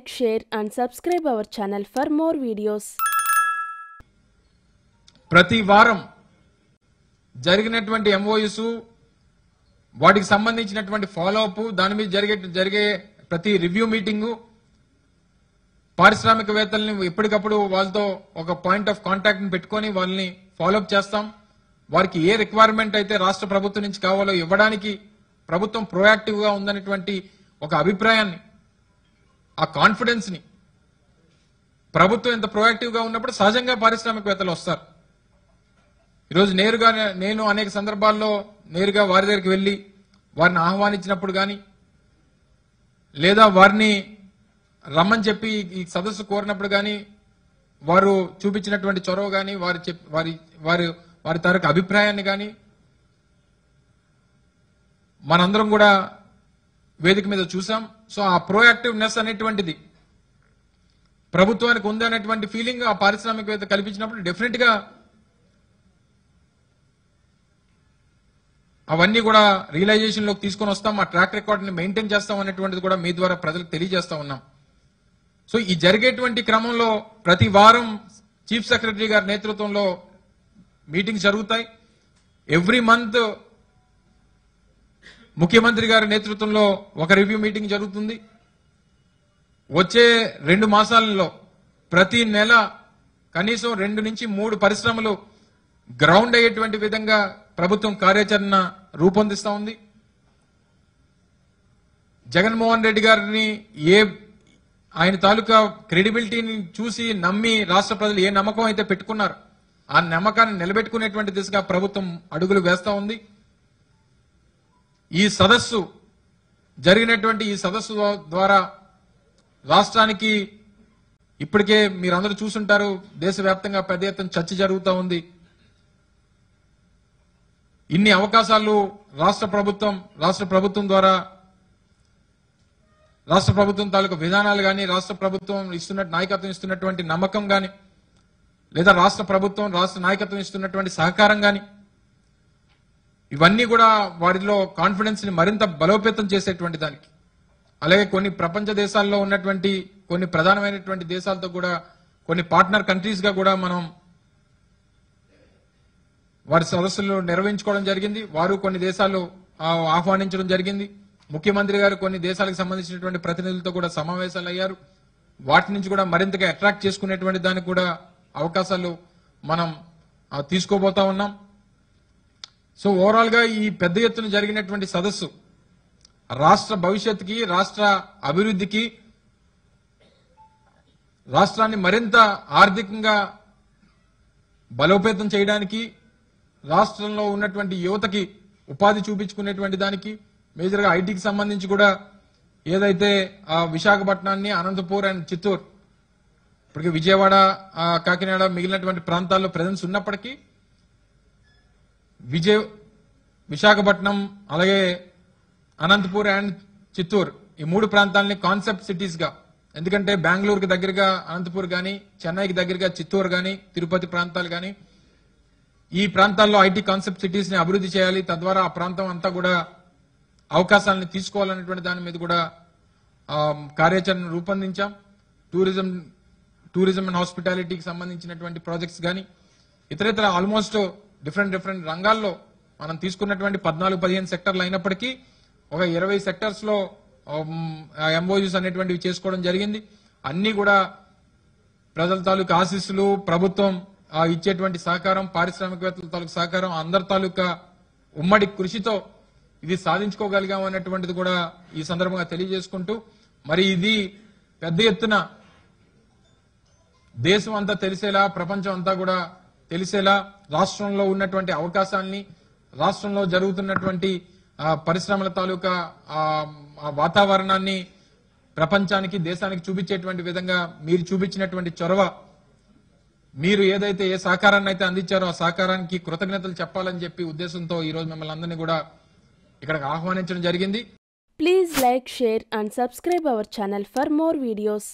like share and subscribe our channel for more videos ప్రతి వారం జరిగినటువంటి ఎంఓయూస్ వాటికి సంబంధించినటువంటి ఫాలోఅప్ దాని మీద జరిగే జరిగే ప్రతి రివ్యూ మీటింగు పారిశ్రామికవేత్తల్ని ఎప్పటికప్పుడు వాళ్ళతో ఒక పాయింట్ ఆఫ్ కాంటాక్ట్ని పెట్టుకొని వాళ్ళని ఫాలోఅప్ చేస్తాం వారికి ఏ రిక్వైర్మెంట్ అయితే రాష్ట్ర ప్రభుత్వం నుంచి కావాలో ఇవ్వడానికి ప్రభుత్వం గా ఉందనేటువంటి ఒక అభిప్రాయాన్ని ఆ కాన్ఫిడెన్స్ని ప్రభుత్వం ఎంత ప్రొయాక్టివ్గా ఉన్నప్పుడు సహజంగా పారిశ్రామికవేత్తలు వస్తారు ఈరోజు నేరుగా నేను అనేక సందర్భాల్లో నేరుగా వారి దగ్గరికి వెళ్ళి వారిని ఆహ్వానించినప్పుడు కానీ లేదా వారిని రమ్మని చెప్పి ఈ సదస్సు కోరినప్పుడు కానీ వారు చూపించినటువంటి చొరవ కానీ వారు వారి వారి వారి తరకు అభిప్రాయాన్ని కానీ మనందరం కూడా వేదిక మీద చూసాం సో ఆ ప్రోయాక్టివ్నెస్ అనేటువంటిది ప్రభుత్వానికి ఉంది అనేటువంటి ఫీలింగ్ ఆ పారిశ్రామికవేత్త కల్పించినప్పుడు గా అవన్నీ కూడా లోకి తీసుకొని వస్తాం ఆ ట్రాక్ రికార్డ్ని మెయింటైన్ చేస్తాం అనేటువంటిది కూడా మీ ద్వారా ప్రజలకు తెలియజేస్తా ఉన్నాం సో ఈ జరిగేటువంటి క్రమంలో ప్రతి వారం చీఫ్ సెక్రటరీ గారి నేతృత్వంలో మీటింగ్స్ జరుగుతాయి ఎవ్రీ మంత్ ముఖ్యమంత్రి గారి నేతృత్వంలో ఒక రివ్యూ మీటింగ్ జరుగుతుంది వచ్చే రెండు మాసాలలో ప్రతి నెల కనీసం రెండు నుంచి మూడు పరిశ్రమలు గ్రౌండ్ అయ్యేటువంటి విధంగా ప్రభుత్వం కార్యాచరణ రూపొందిస్తూ ఉంది జగన్మోహన్ రెడ్డి గారిని ఏ ఆయన తాలూకా క్రెడిబిలిటీని చూసి నమ్మి రాష్ట్ర ప్రజలు ఏ నమ్మకం అయితే పెట్టుకున్నారు ఆ నమ్మకాన్ని నిలబెట్టుకునేటువంటి దిశగా ప్రభుత్వం అడుగులు వేస్తూ ఉంది ఈ సదస్సు జరిగినటువంటి ఈ సదస్సు ద్వారా రాష్ట్రానికి ఇప్పటికే మీరందరూ చూసుంటారు దేశవ్యాప్తంగా పెద్ద ఎత్తున చర్చ జరుగుతూ ఉంది ఇన్ని అవకాశాలు రాష్ట్ర ప్రభుత్వం రాష్ట్ర ప్రభుత్వం ద్వారా రాష్ట్ర ప్రభుత్వం తాలూకు విధానాలు కానీ రాష్ట్ర ప్రభుత్వం ఇస్తున్న నాయకత్వం ఇస్తున్నటువంటి నమ్మకం కానీ లేదా రాష్ట్ర ప్రభుత్వం రాష్ట్ర నాయకత్వం ఇస్తున్నటువంటి సహకారం కానీ ఇవన్నీ కూడా వారిలో కాన్ఫిడెన్స్ని మరింత బలోపేతం చేసేటువంటి దానికి అలాగే కొన్ని ప్రపంచ దేశాల్లో ఉన్నటువంటి కొన్ని ప్రధానమైనటువంటి దేశాలతో కూడా కొన్ని పార్ట్నర్ కంట్రీస్గా కూడా మనం వారి సదస్సులు నిర్వహించుకోవడం జరిగింది వారు కొన్ని దేశాలు ఆహ్వానించడం జరిగింది ముఖ్యమంత్రి గారు కొన్ని దేశాలకు సంబంధించినటువంటి ప్రతినిధులతో కూడా సమావేశాలు అయ్యారు వాటి నుంచి కూడా మరింతగా అట్రాక్ట్ చేసుకునేటువంటి దానికి కూడా అవకాశాలు మనం తీసుకోబోతా ఉన్నాం సో ఓవరాల్గా ఈ పెద్ద ఎత్తున జరిగినటువంటి సదస్సు రాష్ట్ర భవిష్యత్తుకి రాష్ట్ర అభివృద్ధికి రాష్ట్రాన్ని మరింత ఆర్థికంగా బలోపేతం చేయడానికి రాష్ట్రంలో ఉన్నటువంటి యువతకి ఉపాధి చూపించుకునేటువంటి దానికి మేజర్గా ఐటీకి సంబంధించి కూడా ఏదైతే ఆ విశాఖపట్నాన్ని అనంతపూర్ అండ్ చిత్తూరు ఇప్పటికే విజయవాడ కాకినాడ మిగిలినటువంటి ప్రాంతాల్లో ప్రజెన్స్ ఉన్నప్పటికీ విజయ విశాఖపట్నం అలాగే అనంతపూర్ అండ్ చిత్తూరు ఈ మూడు ప్రాంతాలని కాన్సెప్ట్ సిటీస్గా ఎందుకంటే బెంగళూరుకి దగ్గరగా అనంతపూర్ కానీ చెన్నైకి దగ్గరగా చిత్తూరు కానీ తిరుపతి ప్రాంతాలు కానీ ఈ ప్రాంతాల్లో ఐటీ కాన్సెప్ట్ సిటీస్ని అభివృద్ధి చేయాలి తద్వారా ఆ ప్రాంతం అంతా కూడా అవకాశాలను తీసుకోవాలనేటువంటి దాని మీద కూడా కార్యాచరణను రూపొందించాం టూరిజం టూరిజం అండ్ హాస్పిటాలిటీకి సంబంధించినటువంటి ప్రాజెక్ట్స్ కానీ ఇతరత్ర ఆల్మోస్ట్ డిఫరెంట్ డిఫరెంట్ రంగాల్లో మనం తీసుకున్నటువంటి పద్నాలుగు పదిహేను సెక్టర్లు అయినప్పటికీ ఒక ఇరవై సెక్టర్స్ లో ఎంఓయూస్ అనేటువంటివి చేసుకోవడం జరిగింది అన్ని కూడా ప్రజల తాలూకా ఆశీస్సులు ప్రభుత్వం ఇచ్చేటువంటి సహకారం పారిశ్రామికవేత్తల తాలూకా సహకారం అందరి తాలూకా ఉమ్మడి కృషితో ఇది సాధించుకోగలిగాం అన్నటువంటిది కూడా ఈ సందర్భంగా తెలియజేసుకుంటూ మరి ఇది పెద్ద ఎత్తున దేశం అంతా తెలిసేలా ప్రపంచం అంతా కూడా తెలిసేలా రాష్ట్రంలో ఉన్నటువంటి అవకాశాన్ని రాష్ట్రంలో జరుగుతున్నటువంటి పరిశ్రమల తాలూకా వాతావరణాన్ని ప్రపంచానికి దేశానికి చూపించేటువంటి విధంగా మీరు చూపించినటువంటి చొరవ మీరు ఏదైతే ఏ సహకారాన్ని అయితే అందించారో ఆ సహకారానికి కృతజ్ఞతలు చెప్పాలని చెప్పి ఉద్దేశంతో ఈ రోజు మిమ్మల్ని అందరినీ కూడా ఇక్కడికి ఆహ్వానించడం జరిగింది please like share and subscribe our channel for more videos